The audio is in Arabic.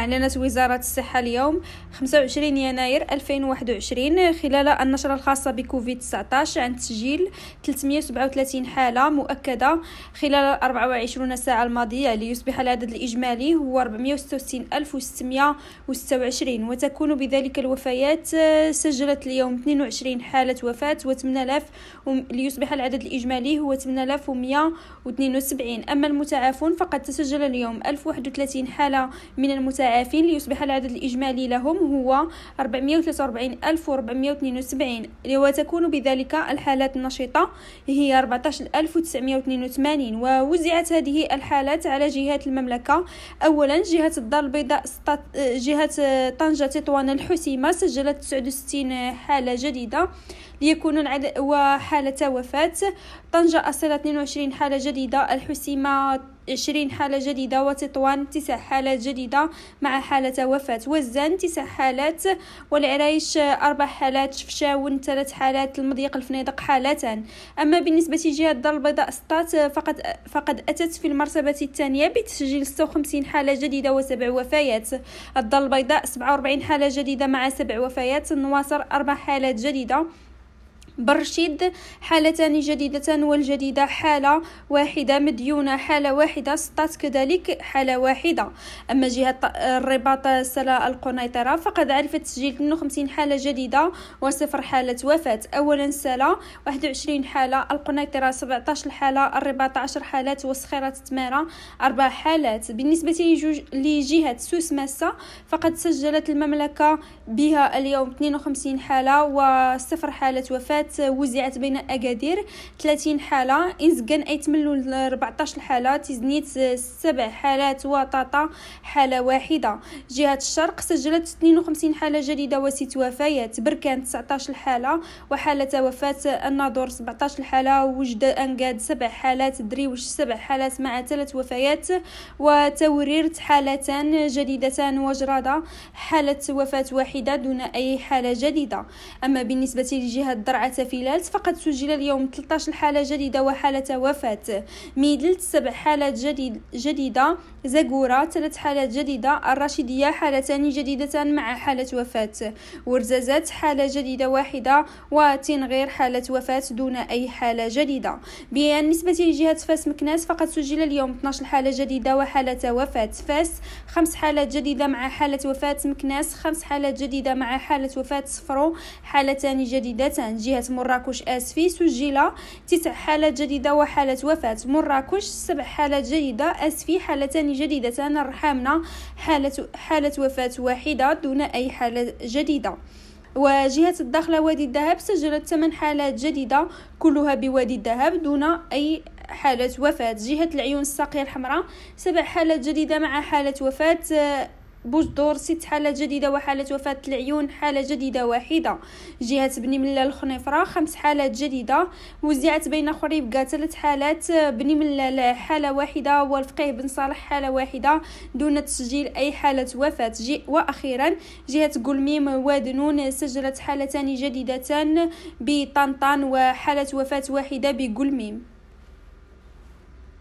أعلنت وزارة الصحة اليوم 25 يناير 2021 خلال النشرة الخاصة بكوفيد 19 عن تسجيل 337 حالة مؤكدة خلال 24 ساعة الماضية ليصبح العدد الإجمالي هو 466626 وتكون بذلك الوفيات آه، سجلت اليوم 22 حالة وفاة و8000 ليصبح العدد الإجمالي هو 8172 أما المتعافون فقد تسجل اليوم 1031 حالة من المتعافين المتعافين ليصبح العدد الإجمالي لهم هو 443472 وتكون بذلك الحالات النشطة هي 14982 ووزعت هذه الحالات على جهات المملكة أولا جهة الدار البيضاء جهة طنجة تطوان الحسيمة سجلت 69 حالة جديدة ليكون العدد وحالة وفاة طنجة أصلت 22 حالة جديدة الحسيمة 20 حالة جديدة وتطوان 9 حالات جديدة مع حالة وفاة وزان 9 حالات والعريش 4 حالات شفشاون 3 حالات المضيق الفنيدق حالتان أما بالنسبة لجهة الدار البيضاء سطات فقد, فقد أتت في المرتبة الثانية بتسجيل 56 حالة جديدة وسبع وفيات الدار البيضاء 47 حالة جديدة مع سبع وفيات النواصر 4 حالات جديدة برشيد حالتان جديدة والجديدة حالة واحدة مديونة حالة واحدة سطات كذلك حالة واحدة أما جهة الرباط سلا القنيطرة فقد عرفت تسجيل 52 حالة جديدة وصفر حالة وفاة أولا سلا 21 حالة القنيطرة 17 حالة الرباط 10 حالات وصخيرة تمارة 4 حالات بالنسبة لجهة سوس ماسة فقد سجلت المملكة بها اليوم 52 حالة وصفر حالة وفاة كانت وزعت بين اكادير 30 حاله انزكان ايتملو 14 حاله تزنيت سبع حالات وطاطا حاله واحده جهه الشرق سجلت 52 حاله جديده وست وفيات بركان 19 حاله وحاله وفاه الناظور 17 حاله وجده انقاد سبع حالات دريوش سبع حالات مع ثلاث وفيات وتوريرت حالتان جديدتان وجرادة حالة وفاة واحدة دون أي حالة جديدة أما بالنسبة لجهة درعة المحتفلات فقد سجل اليوم 13 حالة جديدة وحالة وفاة ميدلت سبع حالات جديد جديدة زاكورا ثلاث حالات جديدة الرشيدية حالتان جديدتان مع حالة وفاة ورزازات حالة جديدة واحدة وتنغير حالة وفاة دون أي حالة جديدة بالنسبة لجهة فاس مكناس فقد سجل اليوم 12 حالة جديدة وحالة وفاة فاس خمس حالات جديدة مع حالة وفاة مكناس خمس حالات جديدة مع حالة وفاة صفرو حالتان جديدتان جهة حالات مراكش آسفي سجل تسع حالات جديدة وحالة وفاة مراكش سبع حالات جديدة آسفي حالتان جديدتان الرحامنة حالة, حالة وفاة واحدة دون أي حالة جديدة وجهة الداخلة وادي الذهب سجلت 8 حالات جديدة كلها بوادي الذهب دون أي حالة وفاة جهة العيون الساقية الحمراء سبع حالات جديدة مع حالة وفاة بوجدور ست حالة جديدة وحالة وفاة العيون حالة جديدة واحدة جهة بني ملال الخنيفرة خمس حالات جديدة وزعت بين خريب ثلاث حالات بني ملال حالة واحدة والفقيه بن صالح حالة واحدة دون تسجيل أي حالة وفاة جي وأخيرا جهة قلميم وادنون سجلت حالتان جديدتان بطنطان وحالة وفاة واحدة بقلميم